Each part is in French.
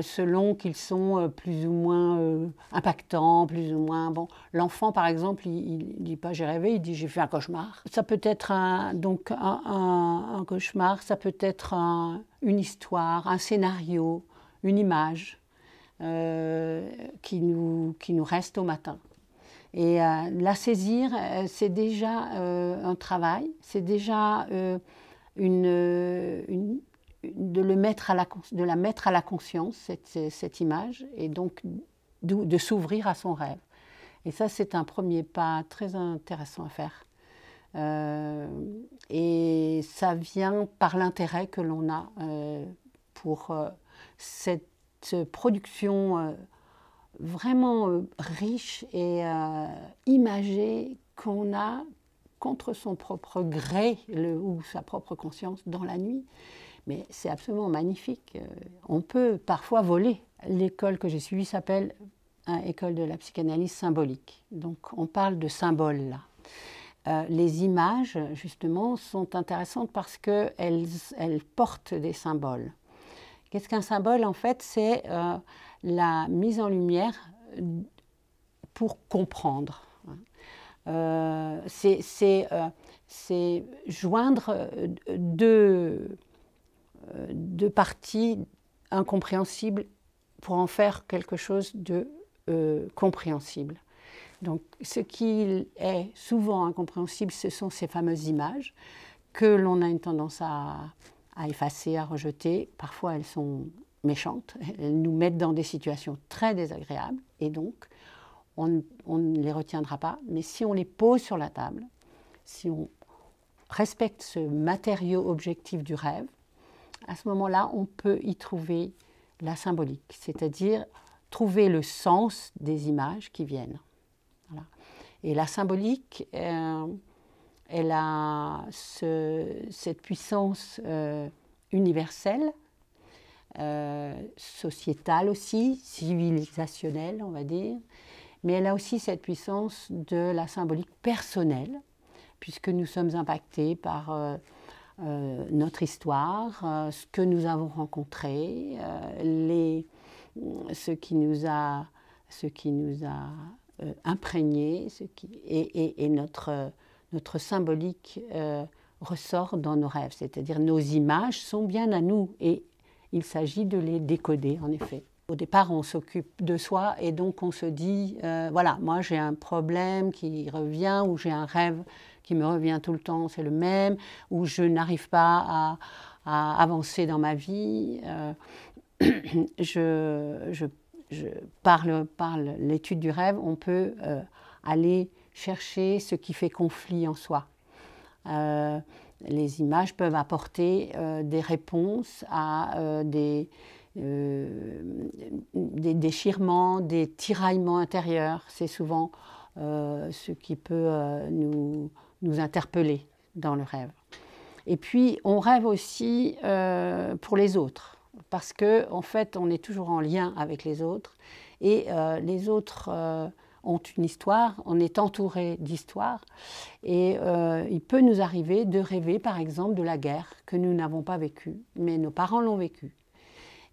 Euh, selon qu'ils sont euh, plus ou moins euh, impactants, plus ou moins... Bon, l'enfant, par exemple, il ne dit pas j'ai rêvé, il dit j'ai fait un cauchemar. Ça peut être un, donc un, cauchemar, ça peut être une histoire, un scénario, une image qui, nous, qui nous reste au matin. Et la saisir, c'est déjà un travail, c'est déjà une de, le mettre à la, de la mettre à la conscience, cette, cette image, et donc de, de s'ouvrir à son rêve. Et ça, c'est un premier pas très intéressant à faire. Euh, et ça vient par l'intérêt que l'on a euh, pour euh, cette production vraiment riche et imagée qu'on a contre son propre gré le, ou sa propre conscience dans la nuit. Mais c'est absolument magnifique. Euh, on peut parfois voler. L'école que j'ai suivie s'appelle hein, École de la psychanalyse symbolique. Donc on parle de symboles là. Euh, les images, justement, sont intéressantes parce qu'elles elles portent des symboles. Qu'est-ce qu'un symbole En fait, c'est euh, la mise en lumière pour comprendre. c'est joindre deux de parties incompréhensibles pour en faire quelque chose de euh, compréhensible. Donc ce qui est souvent incompréhensible, ce sont ces fameuses images que l'on a une tendance à, effacer, à rejeter. Parfois elles sont méchantes, elles nous mettent dans des situations très désagréables et donc on, ne les retiendra pas. Mais si on les pose sur la table, si on respecte ce matériau objectif du rêve, à ce moment-là, on peut y trouver la symbolique, c'est-à-dire trouver le sens des images qui viennent. Et la symbolique, euh, elle a ce, cette puissance euh, universelle, euh, sociétale aussi, civilisationnelle, on va dire, mais elle a aussi cette puissance de la symbolique personnelle, puisque nous sommes impactés par euh, notre histoire, euh, ce que nous avons rencontré, euh, les, ce qui nous a, ce qui nous a imprégné, ce qui, et, notre, notre symbolique ressort dans nos rêves. C'est-à-dire nos images sont bien à nous et il s'agit de les décoder en effet au départ, on s'occupe de soi et donc on se dit, voilà, moi j'ai un problème qui revient ou j'ai un rêve qui me revient tout le temps, c'est le même, ou je n'arrive pas à, avancer dans ma vie. Euh, je, je, par l'étude du rêve, on peut euh, aller chercher ce qui fait conflit en soi. Euh, les images peuvent apporter des réponses à des, déchirements, des tiraillements intérieurs. C'est souvent ce qui peut nous nous interpeller dans le rêve. Et puis, on rêve aussi euh, pour les autres, parce que en fait, on est toujours en lien avec les autres, et euh, les autres euh, ont une histoire, on est entouré d'histoires, et il peut nous arriver de rêver, par exemple, de la guerre que nous n'avons pas vécue, mais nos parents l'ont vécue.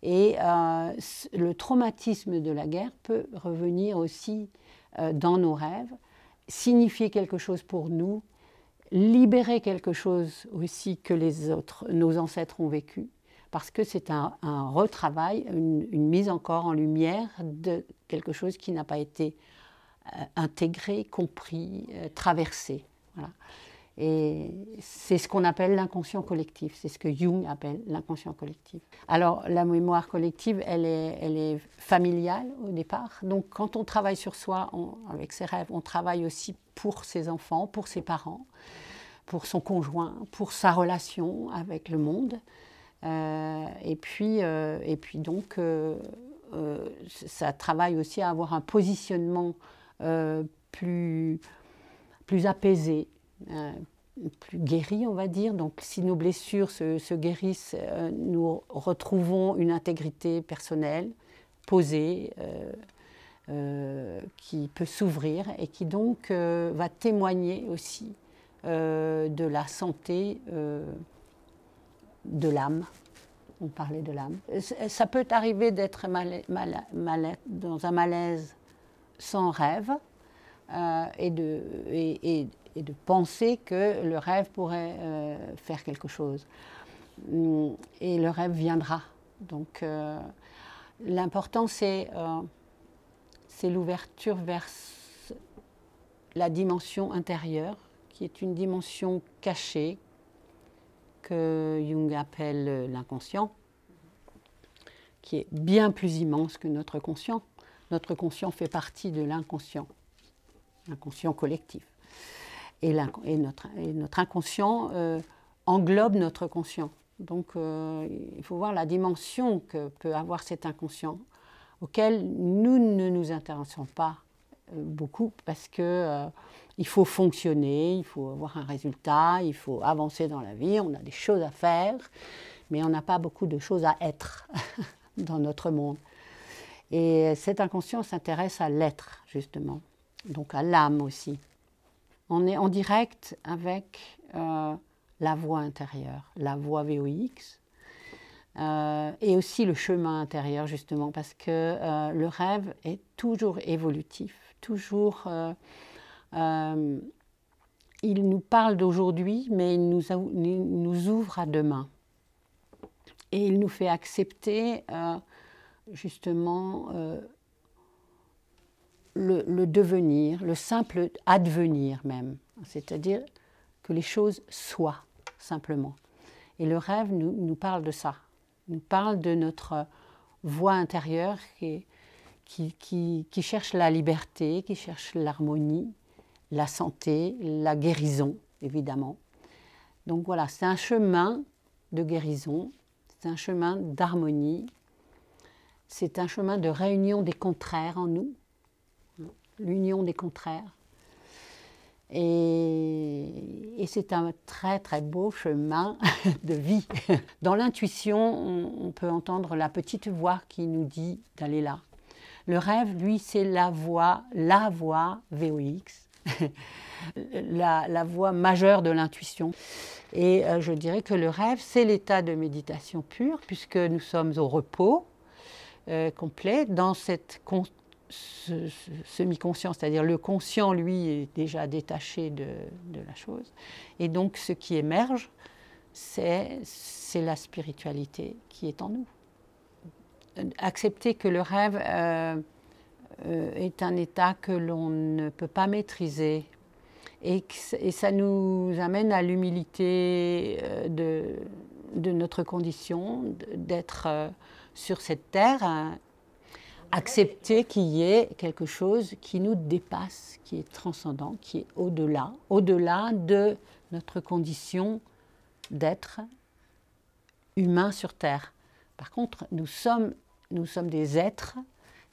Et le traumatisme de la guerre peut revenir aussi dans nos rêves, signifier quelque chose pour nous, libérer quelque chose aussi que les autres, nos ancêtres ont vécu, parce que c'est un, retravail, une, mise encore en lumière de quelque chose qui n'a pas été euh, intégré, compris, euh, traversé. Voilà. Et c'est ce qu'on appelle l'inconscient collectif, c'est ce que Jung appelle l'inconscient collectif. Alors la mémoire collective, elle est, familiale au départ. Donc quand on travaille sur soi, avec ses rêves, on travaille aussi pour ses enfants, pour ses parents, pour son conjoint, pour sa relation avec le monde. Euh, euh, et, puis, donc, euh, ça travaille aussi à avoir un positionnement plus, plus apaisé euh, plus guéri, on va dire. Donc si nos blessures se, guérissent, euh, nous retrouvons une intégrité personnelle, posée, euh, qui peut s'ouvrir et qui donc va témoigner aussi de la santé de l'âme on parlait de l'âme. Ça peut arriver d'être dans un malaise sans rêve, euh, et, de, et, penser que le rêve pourrait euh, faire quelque chose. Hum, et le rêve viendra. Donc euh, l'important, c'est l'ouverture vers la dimension intérieure, qui est une dimension cachée que Jung appelle l'inconscient, qui est bien plus immense que notre conscient. Notre conscient fait partie de l'inconscient inconscient collectif. Et, notre, notre, inconscient euh, englobe notre conscient. Donc euh, il faut voir la dimension que peut avoir cet inconscient auquel nous ne nous intéressons pas euh, beaucoup parce que il faut fonctionner, il faut avoir un résultat, il faut avancer dans la vie, on a des choses à faire, mais on n'a pas beaucoup de choses à être dans notre monde. Et cet inconscient s'intéresse à l'être, justement donc à l'âme aussi. On est en direct avec euh, la voix intérieure, la voix VOX, euh, et aussi le chemin intérieur, justement, parce que euh, le rêve est toujours évolutif, toujours... il nous parle d'aujourd'hui, mais il nous, ouvre à demain. Et il nous fait accepter, justement, le, devenir, le simple advenir même, c'est-à-dire que les choses soient simplement. Et le rêve nous, parle de ça, nous parle de notre voix intérieure qui cherche la liberté, qui cherche l'harmonie, la santé, la guérison, évidemment. Donc voilà, c'est un chemin de guérison, c'est un chemin d'harmonie, c'est un chemin de réunion des contraires en nous, l'union des contraires. Et, c'est un très très beau chemin de vie. Dans l'intuition, on, peut entendre la petite voix qui nous dit d'aller là. Le rêve, lui, c'est la voix, la voix VOX, la, voix majeure de l'intuition. Et euh, je dirais que le rêve, c'est l'état de méditation pure, puisque nous sommes au repos euh, complet dans cette con ce, semi-conscient, c'est-à-dire le conscient, lui, est déjà détaché de, la chose. Et donc ce qui émerge, c'est, c'est la spiritualité qui est en nous. Accepter que le rêve euh, euh, est un état que l'on ne peut pas maîtriser. Et, et ça nous amène à l'humilité euh, de, de, notre condition, d'être sur cette terre, hein, accepter qu'il y ait quelque chose qui nous dépasse, qui est transcendant, qui est au-delà, au-delà de notre condition d'être humain sur Terre. Par contre, nous sommes, nous sommes des êtres,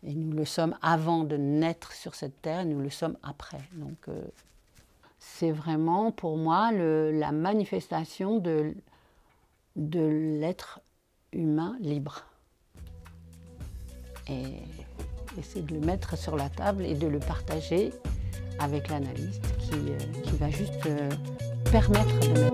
et nous le sommes avant de naître sur cette Terre, nous le sommes après. Donc, euh, c'est vraiment pour moi la manifestation de l'être humain libre et essayer de le mettre sur la table et de le partager avec l'analyste qui, euh, va juste euh, permettre de mettre